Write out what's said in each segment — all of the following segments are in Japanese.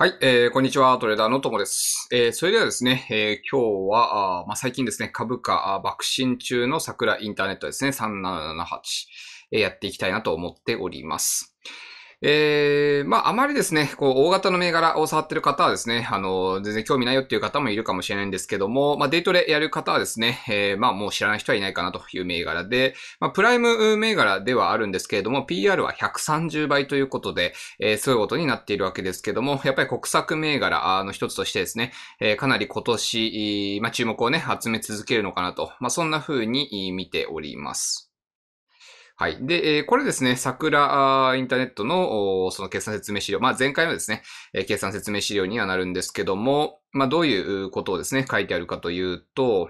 はい、えー、こんにちは、トレーダーのともです。えー、それではですね、えー、今日は、あまあ、最近ですね、株価爆心中の桜インターネットですね、3778、えー、やっていきたいなと思っております。えー、まあ、あまりですね、こう、大型の銘柄を触ってる方はですね、あの、全然興味ないよっていう方もいるかもしれないんですけども、まあ、デイトレやる方はですね、えー、まあ、もう知らない人はいないかなという銘柄で、まあ、プライム銘柄ではあるんですけれども、PR は130倍ということで、えー、そういうことになっているわけですけども、やっぱり国策銘柄の一つとしてですね、えー、かなり今年、まあ、注目をね、集め続けるのかなと、まあ、そんな風に見ております。はい。で、えー、これですね、桜インターネットの、その決算説明資料。まあ、前回のですね、えー、決算説明資料にはなるんですけども、まあ、どういうことをですね、書いてあるかというと、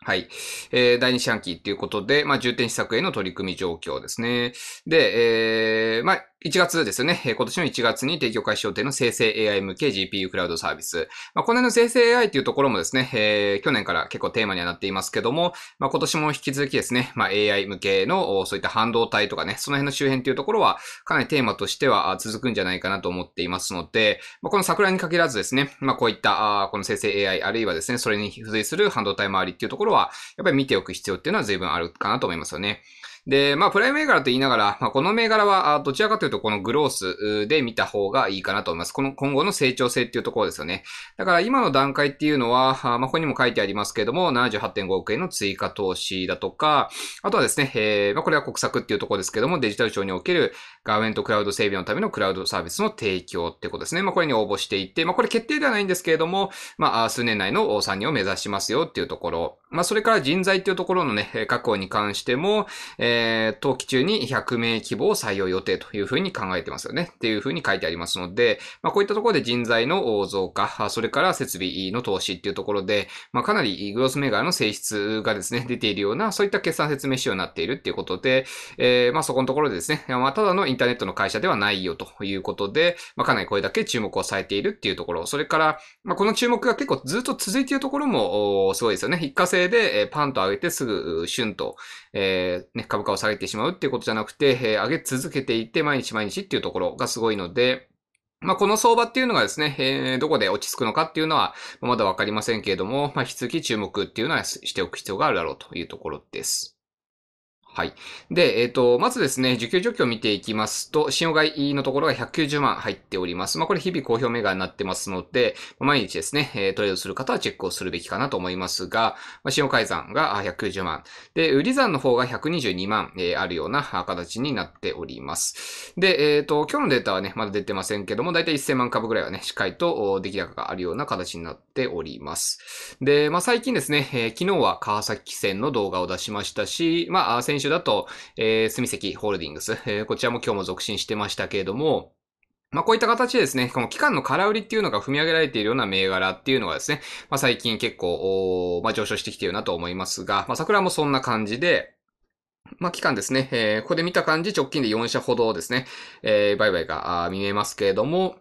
はい。えー、第二四半期っていうことで、まあ、重点施策への取り組み状況ですね。で、えー、まあ、1月ですよね。今年の1月に提供開始予定の生成 AI 向け GPU クラウドサービス。まあ、この辺の生成 AI っていうところもですね、えー、去年から結構テーマにはなっていますけども、まあ、今年も引き続きですね、まあ、AI 向けのそういった半導体とかね、その辺の周辺っていうところは、かなりテーマとしては続くんじゃないかなと思っていますので、まあ、この桜に限らずですね、まあ、こういった、この生成 AI、あるいはですね、それに付随する半導体周りっていうところころは、やっぱり見ておく必要っていうのは随分あるかなと思いますよね。で、まあ、プライム銘柄と言いながら、まあ、この銘柄は、どちらかというと、このグロースで見た方がいいかなと思います。この今後の成長性っていうところですよね。だから今の段階っていうのは、まあ、ここにも書いてありますけれども、78.5億円の追加投資だとか、あとはですね、えー、まあ、これは国策っていうところですけども、デジタル庁におけるガーメントクラウド整備のためのクラウドサービスの提供ってことですね。まあ、これに応募していって、まあ、これ決定ではないんですけれども、まあ、数年内の参入を目指しますよっていうところ。まあ、それから人材っていうところのね、確保に関しても、えーえー、冬中に100名規模を採用予定というふうに考えてますよね。っていうふうに書いてありますので、まあ、こういったところで人材の増加、それから設備の投資っていうところで、まあ、かなりグロスメガーの性質がですね、出ているような、そういった決算説明仕様になっているっていうことで、えー、まあ、そこのところでですね、まあ、ただのインターネットの会社ではないよということで、まあ、かなりこれだけ注目をされているっていうところ、それから、まあ、この注目が結構ずっと続いているところも、すごいですよね。一過性で、えパンと上げてすぐ、シュンと、えー、ね、株評価を下げてしまうっていうことじゃなくて、え上げ続けていって毎日毎日っていうところがすごいので、まあ、この相場っていうのがですね、えー、どこで落ち着くのかっていうのは、まだわかりませんけれども、まあ、引き続き注目っていうのはしておく必要があるだろうというところです。はい。で、えっ、ー、と、まずですね、受給状況を見ていきますと、信用買いのところが190万入っております。まあ、これ日々公表メガになってますので、毎日ですね、えトレードする方はチェックをするべきかなと思いますが、まあ、信用改ざんが190万。で、売り算の方が122万、えあるような形になっております。で、えっ、ー、と、今日のデータはね、まだ出てませんけども、だいたい1000万株ぐらいはね、しっかりと出来高があるような形になっております。で、まあ、最近ですね、え昨日は川崎汽船の動画を出しましたし、まあ、先週手だと、えー、住関ホールディングス、えー、こちらも今日も続進してましたけれども、まあ、こういった形でですね、この期間の空売りっていうのが踏み上げられているような銘柄っていうのがですね、まあ、最近結構、まあ、上昇してきているなと思いますが、まあ、桜もそんな感じで、まあ、期間ですね、えー、ここで見た感じ、直近で4社ほどですね、えー、売買が見えますけれども、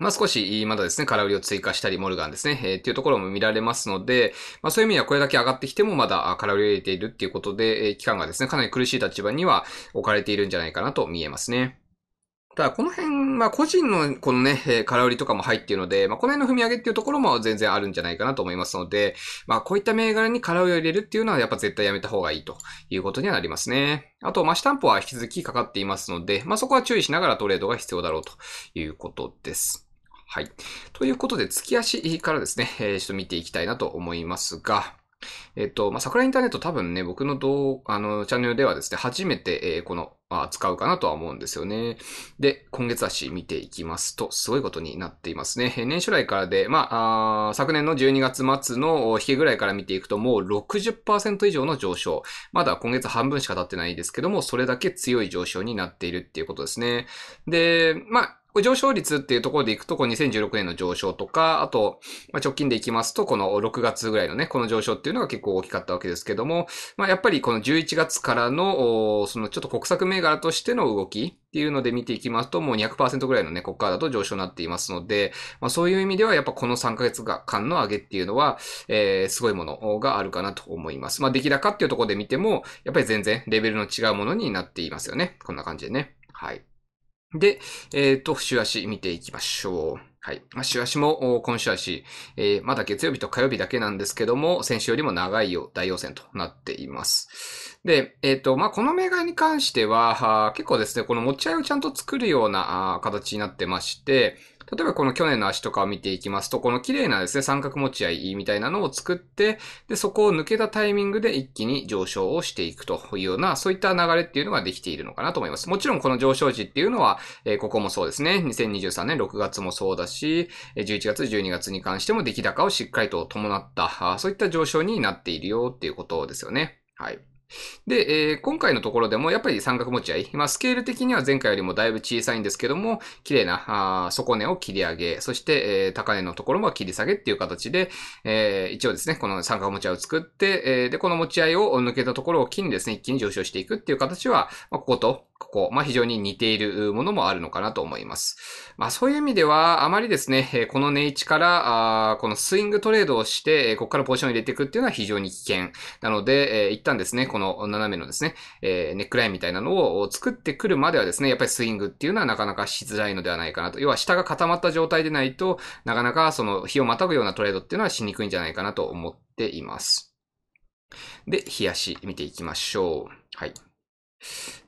まあ、少し、まだですね、空売りを追加したり、モルガンですね、えー、っていうところも見られますので、まあ、そういう意味ではこれだけ上がってきてもまだ空売りを入れているっていうことで、えー、期間がですね、かなり苦しい立場には置かれているんじゃないかなと見えますね。ただ、この辺、まあ、個人の、このね、えー、空売りとかも入っているので、まあ、この辺の踏み上げっていうところも全然あるんじゃないかなと思いますので、まあ、こういった銘柄に空売りを入れるっていうのは、やっぱ絶対やめた方がいいということにはなりますね。あと、まあ、下担保は引き続きかかっていますので、まあ、そこは注意しながらトレードが必要だろうということです。はい。ということで、月足からですね、えー、ちょっと見ていきたいなと思いますが、えっと、まあ、桜インターネット多分ね、僕の動、あの、チャンネルではですね、初めて、えー、この、まあ、使うかなとは思うんですよね。で、今月足見ていきますと、すごいことになっていますね。えー、年初来からで、まあ、あ昨年の12月末の引けぐらいから見ていくと、もう60%以上の上昇。まだ今月半分しか経ってないですけども、それだけ強い上昇になっているっていうことですね。で、まあ、これ上昇率っていうところでいくと、この2016年の上昇とか、あと、ま直近でいきますと、この6月ぐらいのね、この上昇っていうのが結構大きかったわけですけども、まあ、やっぱりこの11月からの、そのちょっと国策銘柄としての動きっていうので見ていきますと、もう200%ぐらいのね、ここからだと上昇になっていますので、まあそういう意味では、やっぱこの3ヶ月間の上げっていうのは、えー、すごいものがあるかなと思います。まあ出来高っていうところで見ても、やっぱり全然レベルの違うものになっていますよね。こんな感じでね。はい。で、えっ、ー、と、週足見ていきましょう。はい。まあ、週足も、今週足、えー、まだ月曜日と火曜日だけなんですけども、先週よりも長いよ大陽線となっています。で、えっ、ー、と、まあ、この銘柄に関しては、結構ですね、この持ち合いをちゃんと作るような形になってまして、例えばこの去年の足とかを見ていきますと、この綺麗なですね、三角持ち合いみたいなのを作って、で、そこを抜けたタイミングで一気に上昇をしていくというような、そういった流れっていうのができているのかなと思います。もちろんこの上昇時っていうのは、えー、ここもそうですね、2023年6月もそうだし、11月、12月に関しても出来高をしっかりと伴った、そういった上昇になっているよっていうことですよね。はい。で、えー、今回のところでもやっぱり三角持ち合い。まあ、スケール的には前回よりもだいぶ小さいんですけども、綺麗な、あ底根を切り上げ、そして、えー、高値のところも切り下げっていう形で、えー、一応ですね、この三角持ち合いを作って、えー、で、この持ち合いを抜けたところを金にですね、一気に上昇していくっていう形は、まあ、ここと、ここ、まあ、非常に似ているものもあるのかなと思います。まあ、そういう意味では、あまりですね、この値位置から、あこのスイングトレードをして、ここからポジションを入れていくっていうのは非常に危険。なので、え一旦ですね、この斜めのですね、えネックラインみたいなのを作ってくるまではですね、やっぱりスイングっていうのはなかなかしづらいのではないかなと。要は下が固まった状態でないと、なかなかその日をまたぐようなトレードっていうのはしにくいんじゃないかなと思っています。で、冷やし見ていきましょう。はい。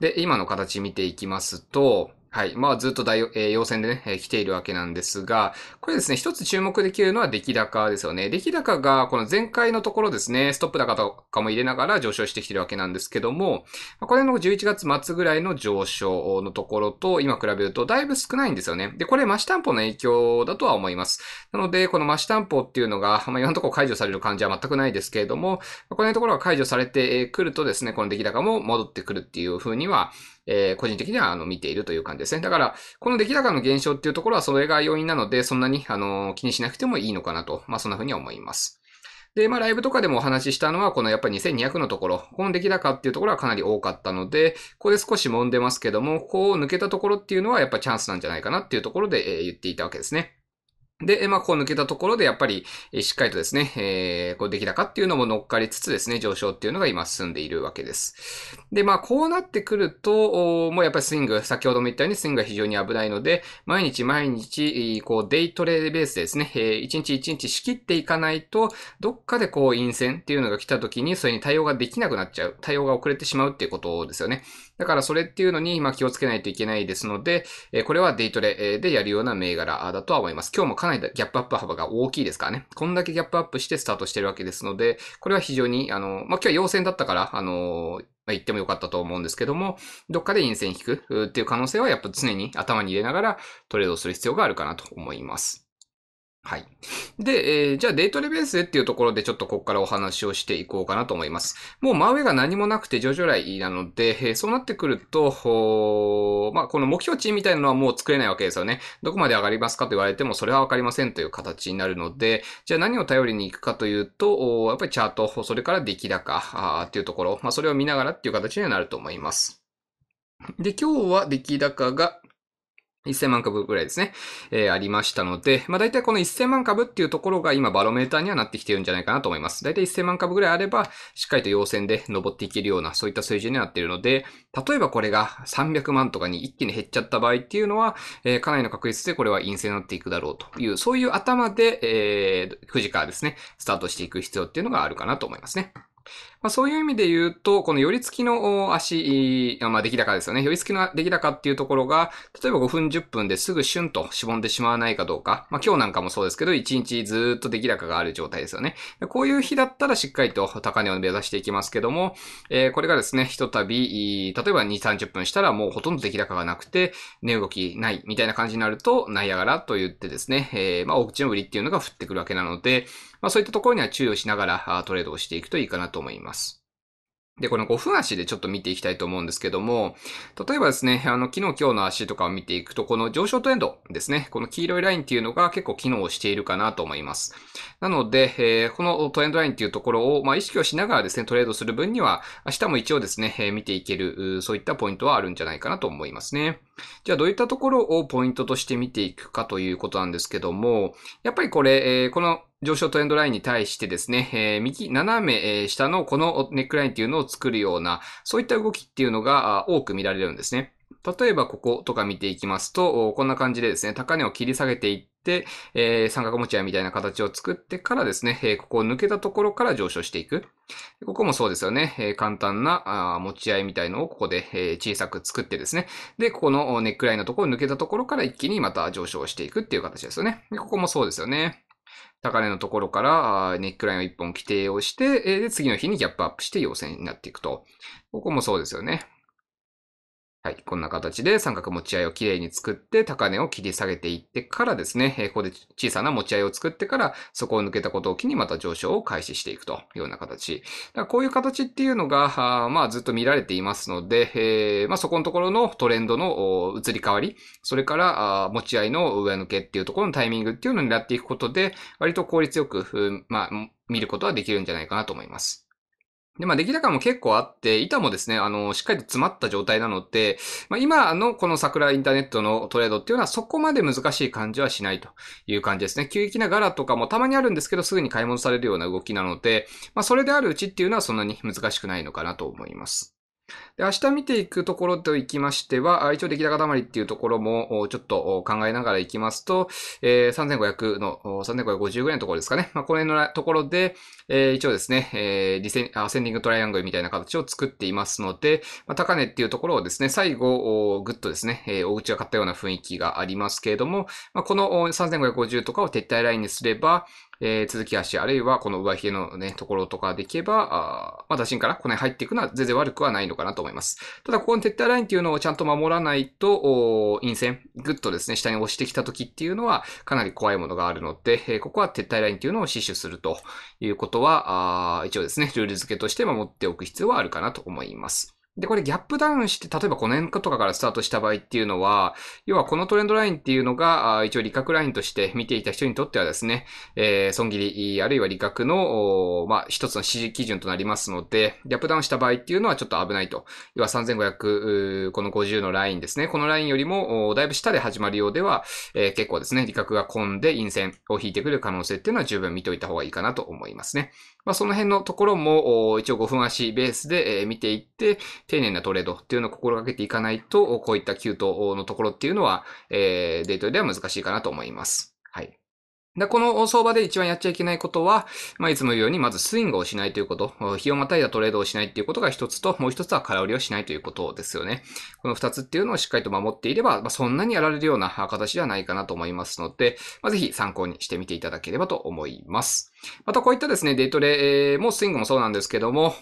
で、今の形見ていきますと、はい。まあ、ずっと大、えー、要戦でね、えー、来ているわけなんですが、これですね、一つ注目できるのは出来高ですよね。出来高が、この前回のところですね、ストップ高とかも入れながら上昇してきてるわけなんですけども、これの11月末ぐらいの上昇のところと、今比べるとだいぶ少ないんですよね。で、これ、増し担保の影響だとは思います。なので、この増し担保っていうのが、まあ、今のところ解除される感じは全くないですけれども、このところが解除されてくるとですね、この出来高も戻ってくるっていう風には、えー、個人的にはあの見ているという感じですね。だから、この出来高の減少っていうところはそれが要因なので、そんなにあの気にしなくてもいいのかなと、まあそんな風には思います。で、まあ、ライブとかでもお話ししたのは、このやっぱり2200のところ、この出来高っていうところはかなり多かったので、ここで少し揉んでますけども、こう抜けたところっていうのはやっぱチャンスなんじゃないかなっていうところで、え言っていたわけですね。で、まあ、こう抜けたところで、やっぱり、しっかりとですね、えー、こうできたかっていうのも乗っかりつつですね、上昇っていうのが今進んでいるわけです。で、まあ、こうなってくると、もうやっぱりスイング、先ほども言ったようにスイングが非常に危ないので、毎日毎日、こう、デイトレベースでですね、えー、一日一日仕切っていかないと、どっかでこう、陰線っていうのが来た時に、それに対応ができなくなっちゃう。対応が遅れてしまうっていうことですよね。だからそれっていうのに、今気をつけないといけないですので、えこれはデイトレでやるような銘柄だとは思います。今日もかなりギャップアップ幅が大きいですからね。こんだけギャップアップしてスタートしてるわけですので、これは非常に、あの、まあ、今日は陽線だったから、あの、ま言ってもよかったと思うんですけども、どっかで陰線引くっていう可能性はやっぱ常に頭に入れながらトレードする必要があるかなと思います。はい。で、えー、じゃあデートレベースでっていうところでちょっとここからお話をしていこうかなと思います。もう真上が何もなくて徐々来なので、えー、そうなってくると、まあ、この目標値みたいなのはもう作れないわけですよね。どこまで上がりますかと言われてもそれはわかりませんという形になるので、じゃあ何を頼りに行くかというと、やっぱりチャート、それから出来高あっていうところ、まあ、それを見ながらっていう形にはなると思います。で、今日は出来高が1000万株ぐらいですね、えー、ありましたので、まあ大体この1000万株っていうところが今バロメーターにはなってきてるんじゃないかなと思います。大体1000万株ぐらいあれば、しっかりと陽線で登っていけるような、そういった水準になっているので、例えばこれが300万とかに一気に減っちゃった場合っていうのは、えー、かなりの確率でこれは陰性になっていくだろうという、そういう頭で、えー、富士からですね、スタートしていく必要っていうのがあるかなと思いますね。まあ、そういう意味で言うと、この寄り付きの足、まあ、出来高ですよね。寄り付きの出来高っていうところが、例えば5分10分ですぐシュンとしぼんでしまわないかどうか。まあ、今日なんかもそうですけど、1日ずっと出来高がある状態ですよね。こういう日だったらしっかりと高値を目指していきますけども、えー、これがですね、ひとたび、例えば2、30分したらもうほとんど出来高がなくて、値動きないみたいな感じになると、ナイアガラと言ってですね、えー、まあ、大口の売りっていうのが降ってくるわけなので、まあ、そういったところには注意をしながらトレードをしていくといいかなと思います。ます。で、この5分足でちょっと見ていきたいと思うんですけども、例えばですね、あの、昨日今日の足とかを見ていくと、この上昇トレンドですね、この黄色いラインっていうのが結構機能しているかなと思います。なので、えー、このトレンドラインっていうところを、まあ、意識をしながらですね、トレードする分には、明日も一応ですね、えー、見ていける、そういったポイントはあるんじゃないかなと思いますね。じゃあどういったところをポイントとして見ていくかということなんですけども、やっぱりこれ、えー、この上昇トレンドラインに対してですね、えー、右、斜め、え下のこのネックラインっていうのを作るような、そういった動きっていうのが多く見られるんですね。例えばこことか見ていきますと、こんな感じでですね、高値を切り下げていって、えー、三角持ち合いみたいな形を作ってからですね、えここを抜けたところから上昇していく。ここもそうですよね。え簡単なあ持ち合いみたいのをここで、え小さく作ってですね。で、ここのネックラインのところを抜けたところから一気にまた上昇していくっていう形ですよね。でここもそうですよね。高値のところから、ネックラインを1本規定をして、で、次の日にギャップアップして陽線になっていくと。ここもそうですよね。はい。こんな形で三角持ち合いをきれいに作って、高値を切り下げていってからですね、えここで小さな持ち合いを作ってから、そこを抜けたことを機にまた上昇を開始していくというような形。だこういう形っていうのが、あまあずっと見られていますので、えー、まあそこのところのトレンドの移り変わり、それからあ持ち合いの上抜けっていうところのタイミングっていうのを狙っていくことで、割と効率よく、まあ見ることはできるんじゃないかなと思います。で、まあ、出来高も結構あって、板もですね、あの、しっかりと詰まった状態なので、まあ、今のこの桜インターネットのトレードっていうのはそこまで難しい感じはしないという感じですね。急激な柄とかもたまにあるんですけど、すぐに買い戻されるような動きなので、まあ、それであるうちっていうのはそんなに難しくないのかなと思います。で、明日見ていくところといきましては、一応出来高溜まりっていうところも、ちょっと考えながらいきますと、えー、3500の、3550ぐらいのところですかね。まあ、この辺のところで、えー、一応ですね、えー、セン、アセンディングトライアングルみたいな形を作っていますので、まあ、高値っていうところをですね、最後、グッとですね、えー、大口が買ったような雰囲気がありますけれども、まあ、この3550とかを撤退ラインにすれば、えー、続き足、あるいはこの上髭のね、ところとかでいけば、あまあ、打診からこの辺入っていくのは全然悪くはないのかなと思います。ただ、ここの撤退ラインっていうのをちゃんと守らないと、陰線、ぐっとですね、下に押してきた時っていうのは、かなり怖いものがあるので、えー、ここは撤退ラインっていうのを死守するということは、あ一応ですね、ルール付けとして守っておく必要はあるかなと思います。で、これギャップダウンして、例えばこの辺とかからスタートした場合っていうのは、要はこのトレンドラインっていうのが、一応利確ラインとして見ていた人にとってはですね、えー、損切り、あるいは利確の、まあ、一つの指示基準となりますので、ギャップダウンした場合っていうのはちょっと危ないと。要は3500、この50のラインですね。このラインよりも、だいぶ下で始まるようでは、えー、結構ですね、利確が混んで陰線を引いてくる可能性っていうのは十分見ておいた方がいいかなと思いますね。まあ、その辺のところも、一応5分足ベースで見ていって、丁寧なトレードっていうのを心がけていかないと、こういったキュートのところっていうのは、えー、デートでは難しいかなと思います。で、この相場で一番やっちゃいけないことは、まあ、いつも言うように、まずスイングをしないということ、日をまたいだトレードをしないということが一つと、もう一つは空売りをしないということですよね。この二つっていうのをしっかりと守っていれば、まあ、そんなにやられるような形ではないかなと思いますので、まあ、ぜひ参考にしてみていただければと思います。またこういったですね、デイトレもスイングもそうなんですけども、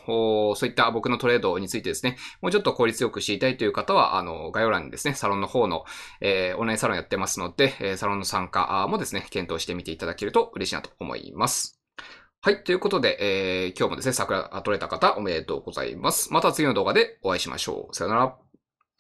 そういった僕のトレードについてですね、もうちょっと効率よく知りたいという方は、あの、概要欄にですね、サロンの方の、えー、オンラインサロンやってますので、サロンの参加もですね、検討してみ見ていただけると嬉しいなと思います。はい。ということで、えー、今日もですね、桜撮れた方おめでとうございます。また次の動画でお会いしましょう。さよなら。